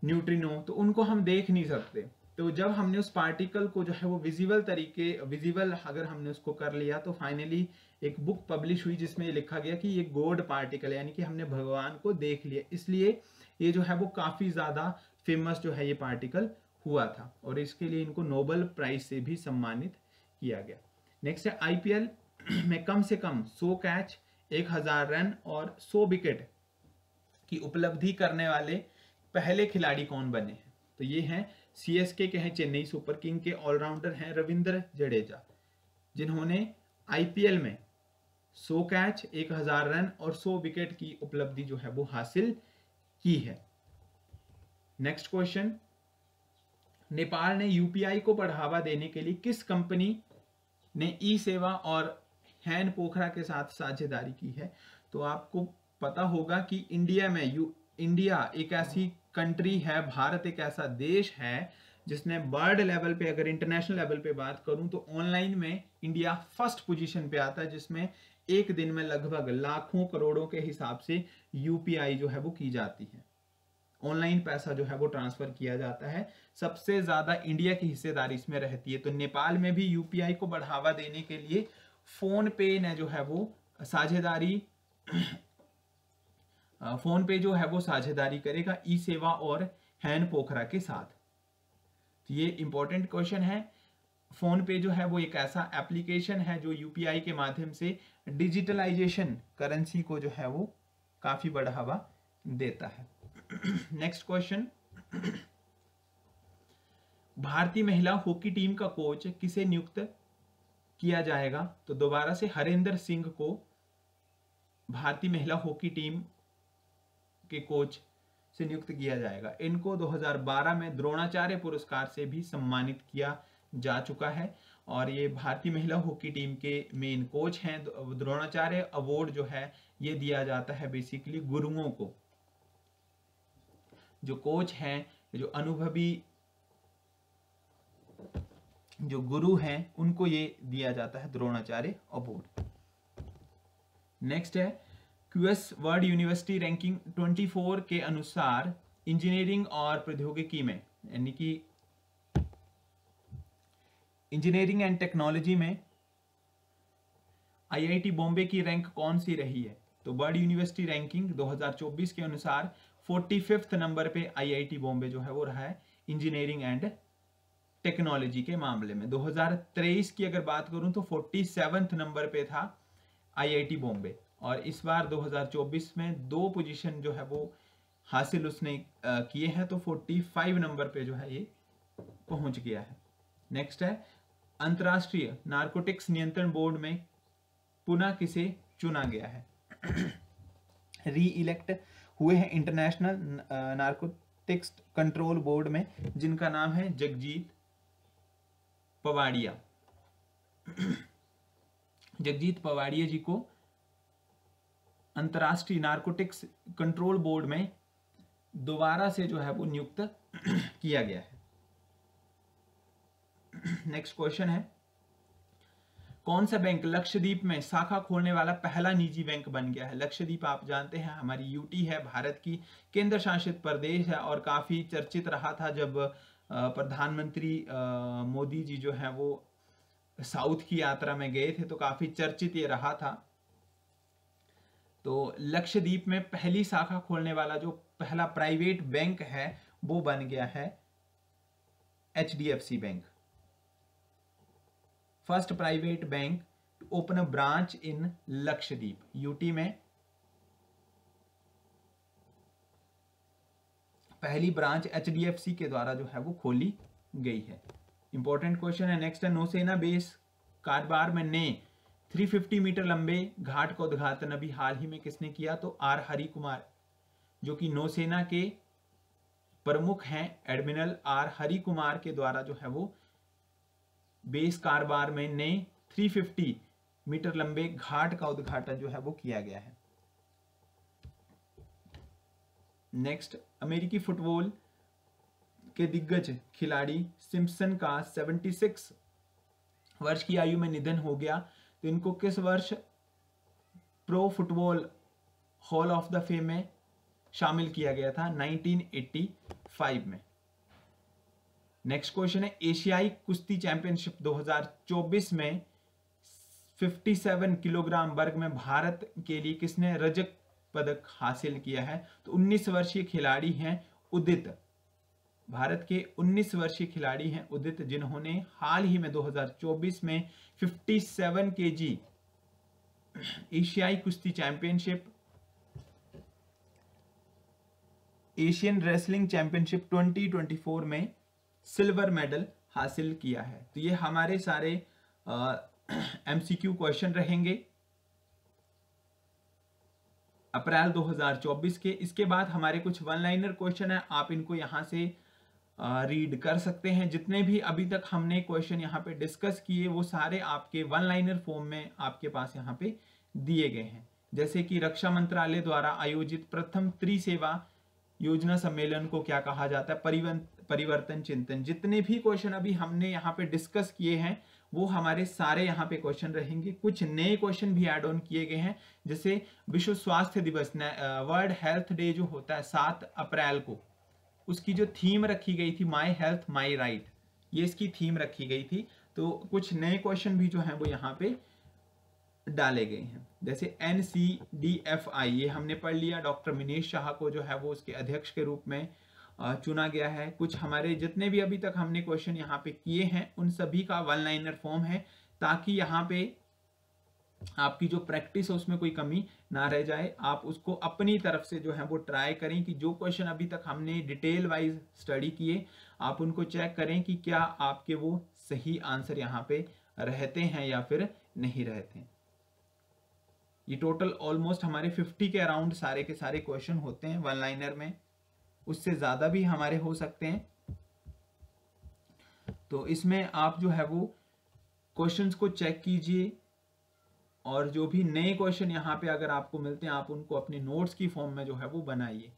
न्यूट्रिनो तो उनको हम देख नहीं सकते तो जब हमने उस पार्टिकल को जो है वो विजिबल तरीके विजिबल अगर हमने उसको कर लिया तो फाइनली एक बुक पब्लिश हुई जिसमें लिखा गया कि ये गोड पार्टिकल यानी कि हमने भगवान को देख लिया इसलिए ये जो है वो काफ़ी ज़्यादा फेमस जो है ये पार्टिकल हुआ था और इसके लिए इनको नोबल प्राइज से भी सम्मानित किया गया नेक्स्ट है आईपीएल में कम से कम 100 कैच 1000 रन और 100 विकेट की उपलब्धि करने वाले पहले खिलाड़ी कौन बने हैं तो ये हैं सीएसके के हैं चेन्नई सुपर किंग के ऑलराउंडर हैं रविंद्र जडेजा जिन्होंने आईपीएल में 100 कैच 1000 रन और 100 विकेट की उपलब्धि जो है वो हासिल की है नेक्स्ट क्वेश्चन नेपाल ने यूपीआई को बढ़ावा देने के लिए किस कंपनी ने ई सेवा और हैन पोखरा के साथ साझेदारी की है तो आपको पता होगा कि इंडिया में यू इंडिया एक ऐसी कंट्री है भारत एक ऐसा देश है जिसने वर्ल्ड लेवल पे अगर इंटरनेशनल लेवल पे बात करूं तो ऑनलाइन में इंडिया फर्स्ट पोजीशन पे आता है जिसमें एक दिन में लगभग लाखों करोड़ों के हिसाब से यूपीआई जो है वो की जाती है ऑनलाइन पैसा जो है वो ट्रांसफर किया जाता है सबसे ज्यादा इंडिया की हिस्सेदारी इसमें रहती है तो नेपाल में भी यूपीआई को बढ़ावा देने के लिए फोन पे ने जो है वो साझेदारी फोन पे जो है वो साझेदारी करेगा ई सेवा और हैन पोखरा के साथ तो ये इंपॉर्टेंट क्वेश्चन है फोन पे जो है वो एक ऐसा एप्लीकेशन है जो यूपीआई के माध्यम से डिजिटलाइजेशन करेंसी को जो है वो काफी बढ़ावा देता है नेक्स्ट क्वेश्चन भारतीय महिला हॉकी टीम का कोच किसे नियुक्त किया जाएगा तो दोबारा से हरेंद्र सिंह को भारतीय महिला हॉकी टीम के कोच से नियुक्त किया जाएगा इनको 2012 में द्रोणाचार्य पुरस्कार से भी सम्मानित किया जा चुका है और ये भारतीय महिला हॉकी टीम के मेन कोच हैं द्रोणाचार्य अवार्ड जो है ये दिया जाता है बेसिकली गुरुओं को जो कोच हैं जो अनुभवी जो गुरु हैं उनको ये दिया जाता है द्रोणाचार्य अवार्ड नेक्स्ट है क्यूएस वर्ल्ड यूनिवर्सिटी रैंकिंग 24 के अनुसार इंजीनियरिंग और प्रौद्योगिकी में यानी कि इंजीनियरिंग एंड टेक्नोलॉजी में आईआईटी बॉम्बे की रैंक कौन सी रही है तो वर्ल्ड यूनिवर्सिटी रैंकिंग 2024 के अनुसार फोर्टी फिफ्थ नंबर पे आईआईटी बॉम्बे जो है वो रहा है इंजीनियरिंग एंड टेक्नोलॉजी के मामले में 2023 की अगर बात करूं तो फोर्टी नंबर पे था आईआईटी बॉम्बे और इस बार 2024 में दो पोजीशन जो है वो हासिल उसने किए हैं तो 45 नंबर पे जो है ये पहुंच गया है नेक्स्ट है अंतर्राष्ट्रीय नारकोटिक्स नियंत्रण बोर्ड में पुनः किसे चुना गया है री इलेक्ट हुए हैं इंटरनेशनल नारकोटिक्स कंट्रोल बोर्ड में जिनका नाम है जगजीत पवाड़िया जगजीत पवाड़िया जी को अंतर्राष्ट्रीय नारकोटिक्स कंट्रोल बोर्ड में दोबारा से जो है वो नियुक्त किया गया है नेक्स्ट क्वेश्चन है कौन सा बैंक लक्षद्वीप में शाखा खोलने वाला पहला निजी बैंक बन गया है लक्षद्वीप आप जानते हैं हमारी यूटी है भारत की केंद्र शासित प्रदेश है और काफी चर्चित रहा था जब प्रधानमंत्री मोदी जी जो है वो साउथ की यात्रा में गए थे तो काफी चर्चित ये रहा था तो लक्षद्वीप में पहली शाखा खोलने वाला जो पहला प्राइवेट बैंक है वो बन गया है H bank first private bank to open a branch in Lakshadweep UT में पहली ब्रांच एच के द्वारा जो है वो खोली गई है इंपॉर्टेंट क्वेश्चन है नेक्स्ट है नौसेना बेस कारोबार में ने 350 मीटर लंबे घाट का उद्घाटन अभी हाल ही में किसने किया तो आर हरि कुमार जो कि नौसेना के प्रमुख हैं एडमिरल आर हरि कुमार के द्वारा जो है वो बेस कारबार में नए 350 मीटर लंबे घाट का उद्घाटन जो है वो किया गया है नेक्स्ट अमेरिकी फुटबॉल के दिग्गज खिलाड़ी सिम्पसन का 76 वर्ष की आयु में निधन हो गया तो इनको किस वर्ष pro football hall of the fame में शामिल किया गया था 1985 में नेक्स्ट क्वेश्चन है एशियाई कुश्ती चैंपियनशिप 2024 में 57 किलोग्राम वर्ग में भारत के लिए किसने रजक पदक हासिल किया है तो 19 वर्षीय खिलाड़ी हैं उदित भारत के 19 वर्षीय खिलाड़ी हैं उदित जिन्होंने हाल ही में 2024 में 57 जी एशियाई कुश्ती चैंपियनशिप एशियन रेसलिंग चैंपियनशिप 2024 में सिल्वर मेडल हासिल किया है तो ये हमारे सारे एमसीक्यू क्वेश्चन रहेंगे अप्रैल 2024 के इसके बाद हमारे कुछ वन लाइनर क्वेश्चन है आप इनको यहां से रीड कर सकते हैं जितने भी अभी तक हमने क्वेश्चन यहाँ पे डिस्कस किए वो सारे आपके वन लाइनर फॉर्म में आपके पास यहाँ पे दिए गए हैं जैसे कि रक्षा मंत्रालय द्वारा आयोजित प्रथम त्रिसेवा योजना सम्मेलन को क्या कहा जाता है परिवर्तन परिवर्तन चिंतन जितने भी क्वेश्चन अभी हमने यहाँ पे डिस्कस किए हैं वो हमारे सारे यहाँ पे क्वेश्चन रहेंगे कुछ नए क्वेश्चन भी एड ऑन किए गए हैं जैसे विश्व स्वास्थ्य दिवस वर्ल्ड हेल्थ डे जो होता है सात अप्रैल को उसकी जो थीम रखी गई थी माई हेल्थ माई राइट ये इसकी थीम रखी गई थी तो कुछ नए क्वेश्चन भी जो हैं वो यहाँ पे डाले गए हैं जैसे N C D F I ये हमने पढ़ लिया डॉक्टर मिनेश शाह को जो है वो उसके अध्यक्ष के रूप में चुना गया है कुछ हमारे जितने भी अभी तक हमने क्वेश्चन यहाँ पे किए हैं उन सभी का वन लाइनर फॉर्म है ताकि यहाँ पे आपकी जो प्रैक्टिस है उसमें कोई कमी ना रह जाए आप उसको अपनी तरफ से जो है वो ट्राई करें कि जो क्वेश्चन अभी तक हमने डिटेल वाइज स्टडी किए आप उनको चेक करें कि क्या आपके वो सही आंसर यहाँ पे रहते हैं या फिर नहीं रहते हैं ये टोटल ऑलमोस्ट हमारे 50 के अराउंड सारे के सारे क्वेश्चन होते हैं वन लाइनर में उससे ज़्यादा भी हमारे हो सकते हैं तो इसमें आप जो है वो क्वेश्चंस को चेक कीजिए और जो भी नए क्वेश्चन यहाँ पे अगर आपको मिलते हैं आप उनको अपने नोट्स की फॉर्म में जो है वो बनाइए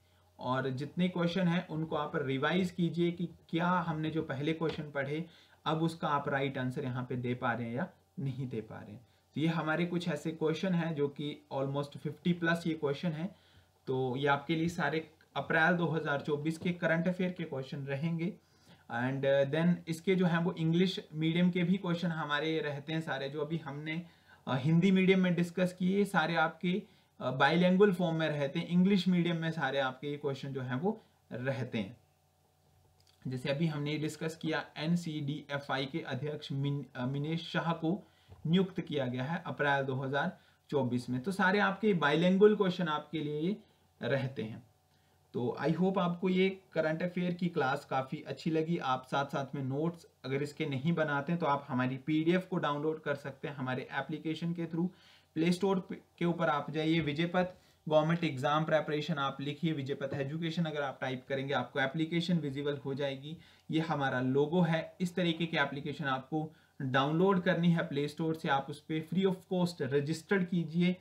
और जितने क्वेश्चन हैं उनको आप रिवाइज कीजिए कि क्या हमने जो पहले क्वेश्चन पढ़े अब उसका आप राइट आंसर यहाँ पे दे पा रहे हैं या नहीं दे पा रहे हैं तो ये हमारे कुछ ऐसे क्वेश्चन हैं जो कि ऑलमोस्ट फिफ्टी प्लस ये क्वेश्चन हैं तो ये आपके लिए सारे अप्रैल 2024 के करंट अफेयर के क्वेश्चन रहेंगे एंड देन uh, इसके जो हैं वो इंग्लिश मीडियम के भी क्वेश्चन हमारे रहते हैं सारे जो अभी हमने हिंदी मीडियम में डिस्कस किए सारे आपके बाइलैंगुअल फॉर्म में रहते हैं इंग्लिश मीडियम में सारे आपके ये क्वेश्चन जो है वो रहते हैं जैसे अभी हमने डिस्कस किया एन के अध्यक्ष मिनेश शाह को नियुक्त किया गया है अप्रैल 2024 में तो सारे आपके बाइलैंगुअल क्वेश्चन आपके लिए रहते हैं तो आई होप आपको ये करंट अफेयर की क्लास काफ़ी अच्छी लगी आप साथ साथ में नोट्स अगर इसके नहीं बनाते हैं तो आप हमारी पीडीएफ को डाउनलोड कर सकते हैं हमारे एप्लीकेशन के थ्रू प्ले स्टोर के ऊपर आप जाइए विजयपथ गवर्नमेंट एग्जाम प्रेपरेशन आप लिखिए विजयपथ एजुकेशन अगर आप टाइप करेंगे आपको एप्लीकेशन विजिबल हो जाएगी ये हमारा लोगो है इस तरीके की एप्लीकेशन आपको डाउनलोड करनी है प्ले स्टोर से आप उस पर फ्री ऑफ कॉस्ट रजिस्टर्ड कीजिए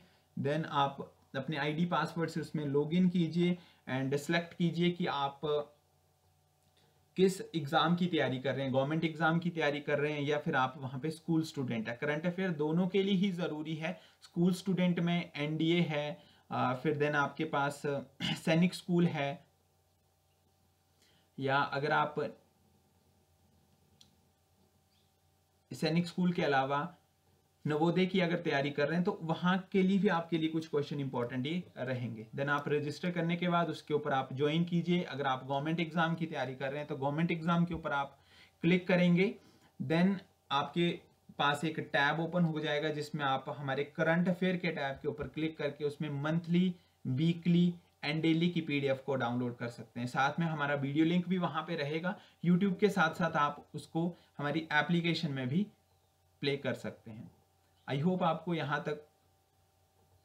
देन आप अपने आईडी पासवर्ड से उसमें लॉगिन कीजिए एंड सेलेक्ट कीजिए कि आप किस एग्ज़ाम की तैयारी कर रहे हैं गवर्नमेंट एग्ज़ाम की तैयारी कर रहे हैं या फिर आप वहाँ पे स्कूल स्टूडेंट है करंट अफेयर दोनों के लिए ही ज़रूरी है स्कूल स्टूडेंट में एनडीए है फिर देन आपके पास सैनिक स्कूल है या अगर आप सैनिक स्कूल के अलावा नवोदय की अगर तैयारी कर रहे हैं तो वहाँ के लिए भी आपके लिए कुछ क्वेश्चन इंपॉर्टेंट ये रहेंगे देन आप रजिस्टर करने के बाद उसके ऊपर आप ज्वाइन कीजिए अगर आप गवर्नमेंट एग्जाम की तैयारी कर रहे हैं तो गवर्नमेंट एग्जाम के ऊपर आप क्लिक करेंगे देन आपके पास एक टैब ओपन हो जाएगा जिसमें आप हमारे करंट अफेयर के टैब के ऊपर क्लिक करके उसमें मंथली वीकली एंड डेली की पीडीएफ को डाउनलोड कर सकते हैं साथ में हमारा वीडियो लिंक भी वहां पे रहेगा यूट्यूब के साथ साथ आप उसको हमारी एप्लीकेशन में भी प्ले कर सकते हैं आई होप आपको यहां तक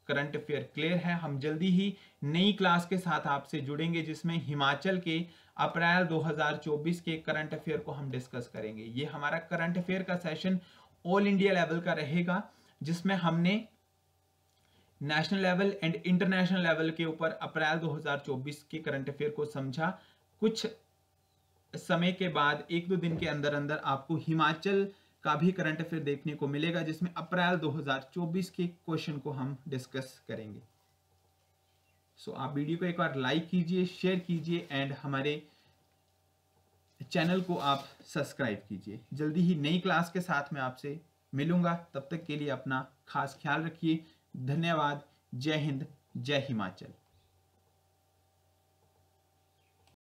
करंट अफेयर क्लियर है हम जल्दी ही नई क्लास के साथ आपसे जुड़ेंगे जिसमें हिमाचल के अप्रैल 2024 के करंट अफेयर को हम डिस्कस करेंगे ये हमारा करंट अफेयर का सेशन ऑल इंडिया लेवल का रहेगा जिसमें हमने national level and international level के ऊपर अप्रैल 2024 के करंट अफेयर को समझा कुछ समय के बाद एक दो दिन के अंदर अंदर आपको हिमाचल का भी करंट अफेयर देखने को मिलेगा जिसमें अप्रैल 2024 के क्वेश्चन को हम डिस्कस करेंगे सो so, आप वीडियो को एक बार लाइक कीजिए शेयर कीजिए एंड हमारे चैनल को आप सब्सक्राइब कीजिए जल्दी ही नई क्लास के साथ में आपसे मिलूंगा तब तक के लिए अपना खास ख्याल रखिए धन्यवाद जय हिंद जय हिमाचल